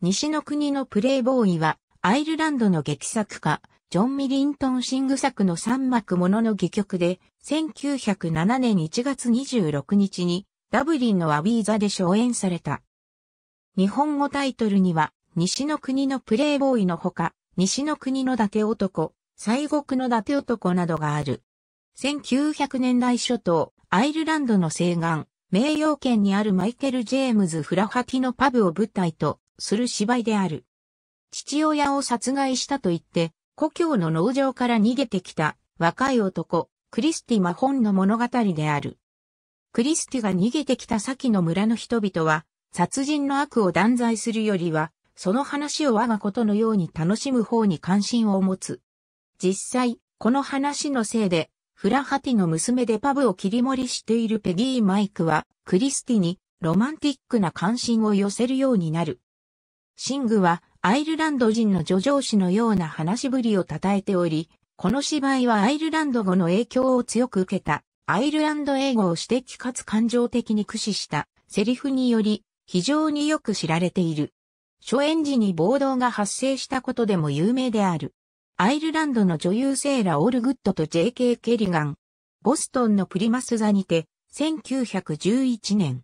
西の国のプレイボーイは、アイルランドの劇作家、ジョン・ミリントン・シング作の三幕ものの戯曲で、1907年1月26日に、ダブリンのアビーザで初演された。日本語タイトルには、西の国のプレイボーイのほか、西の国の伊達男、西国の伊達男などがある。1900年代初頭、アイルランドの西岸、名誉県にあるマイケル・ジェームズ・フラハティのパブを舞台とする芝居である。父親を殺害したと言って、故郷の農場から逃げてきた若い男、クリスティマホンの物語である。クリスティが逃げてきた先の村の人々は、殺人の悪を断罪するよりは、その話を我がことのように楽しむ方に関心を持つ。実際、この話のせいで、フラハティの娘でパブを切り盛りしているペギー・マイクは、クリスティにロマンティックな関心を寄せるようになる。シングはアイルランド人の叙情詩のような話しぶりを称えており、この芝居はアイルランド語の影響を強く受けた、アイルランド英語を指摘かつ感情的に駆使したセリフにより非常によく知られている。初演時に暴動が発生したことでも有名である。アイルランドの女優セーラ・オールグッドと J.K. ケリガン。ボストンのプリマス座にて、1911年、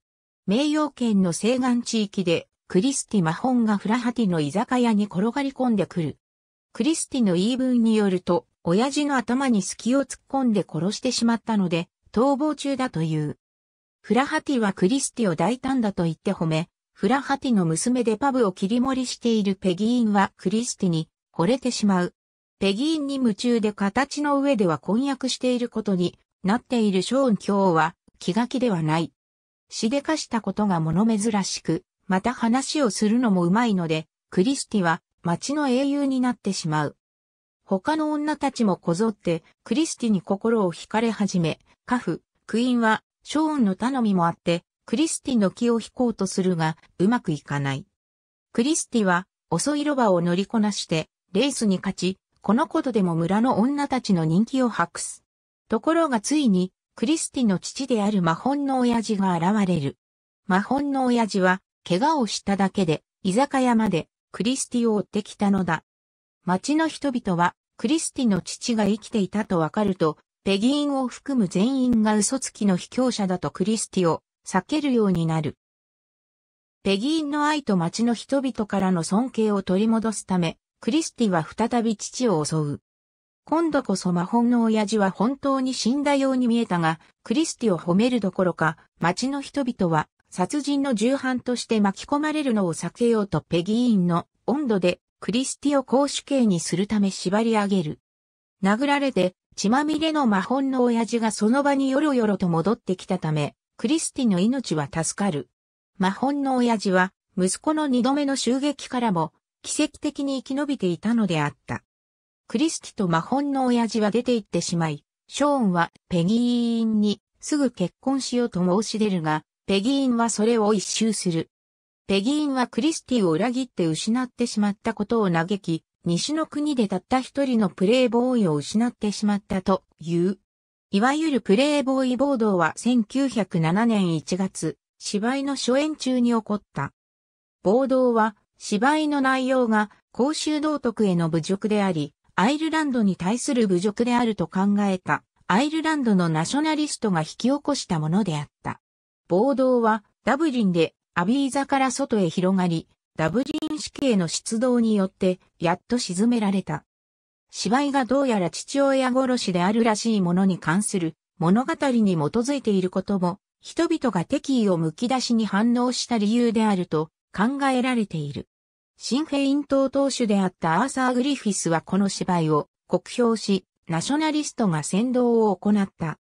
名誉県の西岸地域でクリスティ・マホンがフラハティの居酒屋に転がり込んでくる。クリスティの言い分によると、親父の頭に隙を突っ込んで殺してしまったので、逃亡中だという。フラハティはクリスティを大胆だと言って褒め、フラハティの娘でパブを切り盛りしているペギーンはクリスティに惚れてしまう。ペギーンに夢中で形の上では婚約していることになっているショーン教は気が気ではない。しでかしたことが物珍しく、また話をするのもうまいので、クリスティは町の英雄になってしまう。他の女たちもこぞって、クリスティに心を惹かれ始め、カフ、クイーンは、ショーンの頼みもあって、クリスティの気を引こうとするが、うまくいかない。クリスティは、遅いロバを乗りこなして、レースに勝ち、このことでも村の女たちの人気を博す。ところがついに、クリスティの父である魔法の親父が現れる。魔法の親父は、怪我をしただけで、居酒屋までクリスティを追ってきたのだ。町の人々は、クリスティの父が生きていたとわかると、ペギーンを含む全員が嘘つきの卑怯者だとクリスティを避けるようになる。ペギーンの愛と町の人々からの尊敬を取り戻すため、クリスティは再び父を襲う。今度こそ魔法の親父は本当に死んだように見えたが、クリスティを褒めるどころか、町の人々は殺人の重犯として巻き込まれるのを避けようとペギーンの温度でクリスティを公主刑にするため縛り上げる。殴られて血まみれの魔法の親父がその場によろよろと戻ってきたため、クリスティの命は助かる。魔法の親父は息子の二度目の襲撃からも奇跡的に生き延びていたのであった。クリスティと魔法の親父は出て行ってしまい、ショーンはペギーンにすぐ結婚しようと申し出るが、ペギーンはそれを一周する。ペギーンはクリスティを裏切って失ってしまったことを嘆き、西の国でたった一人のプレイボーイを失ってしまったという。いわゆるプレイボーイ暴動は1907年1月、芝居の初演中に起こった。暴動は芝居の内容が公衆道徳への侮辱であり、アイルランドに対する侮辱であると考えた、アイルランドのナショナリストが引き起こしたものであった。暴動はダブリンでアビーザから外へ広がり、ダブリン死刑の出動によってやっと沈められた。芝居がどうやら父親殺しであるらしいものに関する物語に基づいていることも、人々が敵意をむき出しに反応した理由であると考えられている。新イン党党首であったアーサー・グリフィスはこの芝居を酷評し、ナショナリストが先導を行った。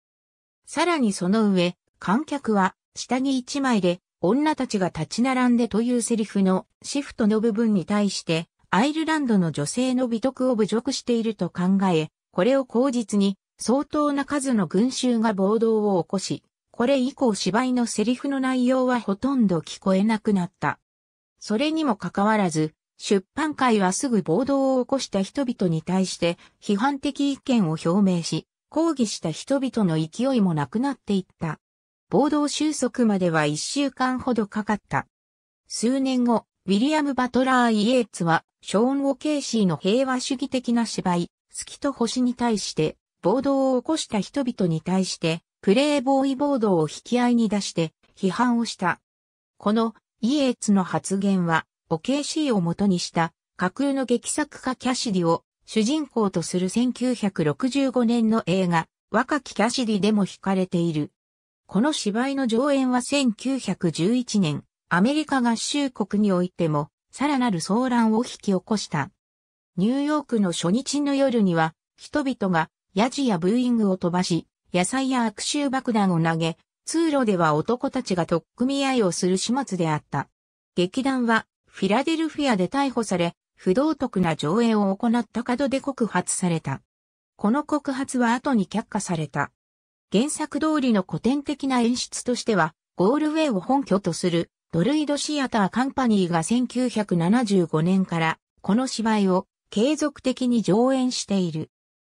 さらにその上、観客は下着一枚で女たちが立ち並んでというセリフのシフトの部分に対して、アイルランドの女性の美徳を侮辱していると考え、これを口実に相当な数の群衆が暴動を起こし、これ以降芝居のセリフの内容はほとんど聞こえなくなった。それにもかかわらず、出版会はすぐ暴動を起こした人々に対して批判的意見を表明し、抗議した人々の勢いもなくなっていった。暴動収束までは1週間ほどかかった。数年後、ウィリアム・バトラー・イエーツは、ショーン・オ・ケイシーの平和主義的な芝居、月と星に対して、暴動を起こした人々に対して、プレイボーイ暴動を引き合いに出して、批判をした。この、イエーツの発言は、オケイシーを元にした、架空の劇作家キャシディを主人公とする1965年の映画、若きキャシディでも惹かれている。この芝居の上演は1911年、アメリカ合衆国においても、さらなる騒乱を引き起こした。ニューヨークの初日の夜には、人々がヤジやブーイングを飛ばし、野菜や悪臭爆弾を投げ、通路では男たちが取っ組み合いをする始末であった。劇団は、フィラデルフィアで逮捕され、不道徳な上映を行った角で告発された。この告発は後に却下された。原作通りの古典的な演出としては、ゴールウェイを本拠とするドルイドシアターカンパニーが1975年からこの芝居を継続的に上演している。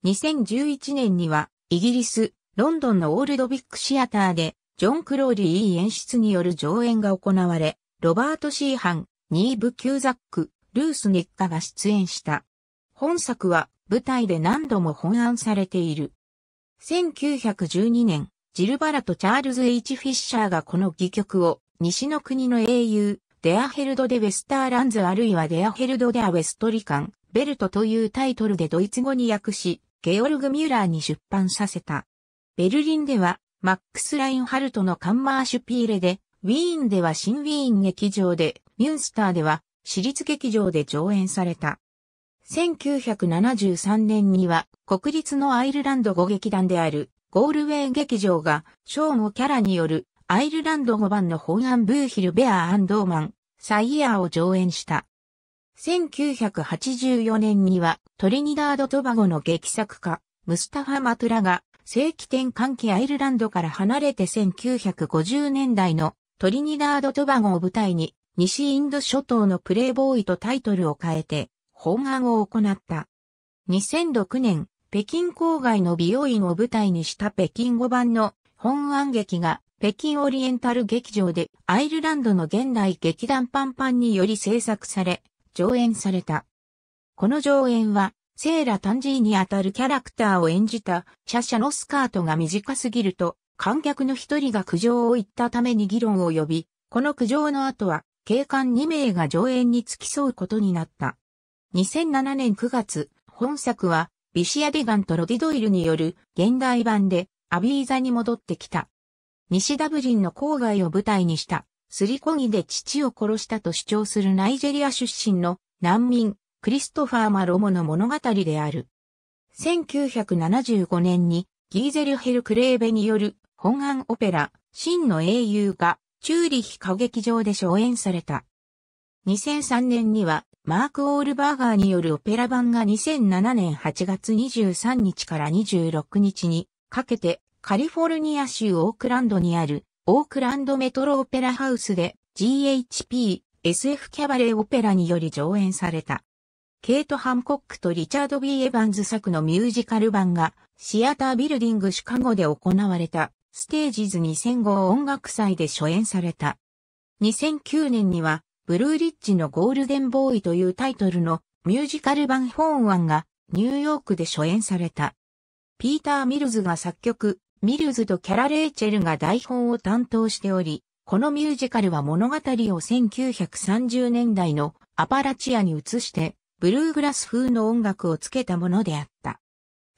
2011年にはイギリス、ロンドンのオールドビッグシアターでジョン・クローリー演出による上演が行われ、ロバート・シーハン、ニーブ・キューザック、ルース・ッカが出演した。本作は舞台で何度も本案されている。1912年、ジルバラとチャールズ・ H・ フィッシャーがこの戯曲を西の国の英雄、デアヘルド・デ・ウェスターランズあるいはデアヘルド・デア・ウェストリカン、ベルトというタイトルでドイツ語に訳し、ゲオルグ・ミュラーに出版させた。ベルリンでは、マックス・ラインハルトのカンマーシュピーレで、ウィーンでは新ウィーン劇場で、ミュンスターでは私立劇場で上演された。1973年には国立のアイルランド語劇団であるゴールウェイ劇場がショーン・のキャラによるアイルランド語版のホーアン・ブーヒル・ベア・アンドーマン、サイヤーを上演した。1984年にはトリニダード・トバゴの劇作家、ムスタファ・マトラが正規転換期アイルランドから離れて1950年代のトリニダード・トバゴを舞台に西インド諸島のプレイボーイとタイトルを変えて本案を行った。2006年、北京郊外の美容院を舞台にした北京語版の本案劇が北京オリエンタル劇場でアイルランドの現代劇団パンパンにより制作され、上演された。この上演は、セーラ・タンジーにあたるキャラクターを演じた、シャシャのスカートが短すぎると、観客の一人が苦情を言ったために議論を呼び、この苦情の後は、警官2名が上演に付き添うことになった。2007年9月、本作は、ビシアデガンとロディドイルによる現代版でアビーザに戻ってきた。西ダブリンの郊外を舞台にした、すりこぎで父を殺したと主張するナイジェリア出身の難民、クリストファー・マロモの物語である。1975年にギーゼル・ヘル・クレーベによる本案オペラ、真の英雄がチューリヒ歌劇場で上演された。2003年にはマーク・オールバーガーによるオペラ版が2007年8月23日から26日にかけてカリフォルニア州オークランドにあるオークランドメトロオペラハウスで GHP SF キャバレーオペラにより上演された。ケイト・ハンコックとリチャード・ B・ エヴァンズ作のミュージカル版がシアタービルディングシカゴで行われたステージズ2005音楽祭で初演された。2009年にはブルーリッジのゴールデンボーイというタイトルのミュージカル版本ンがニューヨークで初演された。ピーター・ミルズが作曲、ミルズとキャラ・レイチェルが台本を担当しており、このミュージカルは物語を1930年代のアパラチアに移して、ブルーグラス風の音楽をつけたものであった。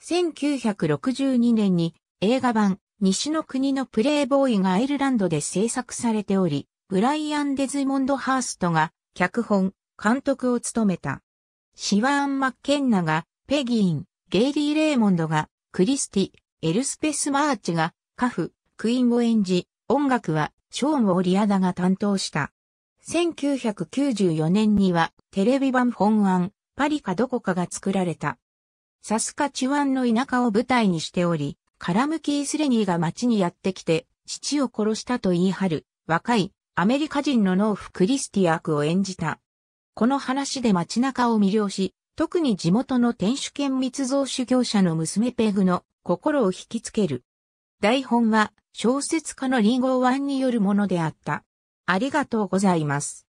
1962年に映画版西の国のプレイボーイがアイルランドで制作されており、ブライアン・デズモンド・ハーストが脚本、監督を務めた。シワーン・マッケンナがペギーン、ゲイリー・レーモンドがクリスティ、エルスペス・マーチがカフ、クイーンを演じ、音楽はショーン・オリアダが担当した。1994年にはテレビ版本案、パリかどこかが作られた。サスカチュワンの田舎を舞台にしており、カラムキースレニーが町にやってきて、父を殺したと言い張る、若いアメリカ人の農夫クリスティアクを演じた。この話で街中を魅了し、特に地元の天守権密造修行者の娘ペグの心を引きつける。台本は小説家のリンゴワンによるものであった。ありがとうございます。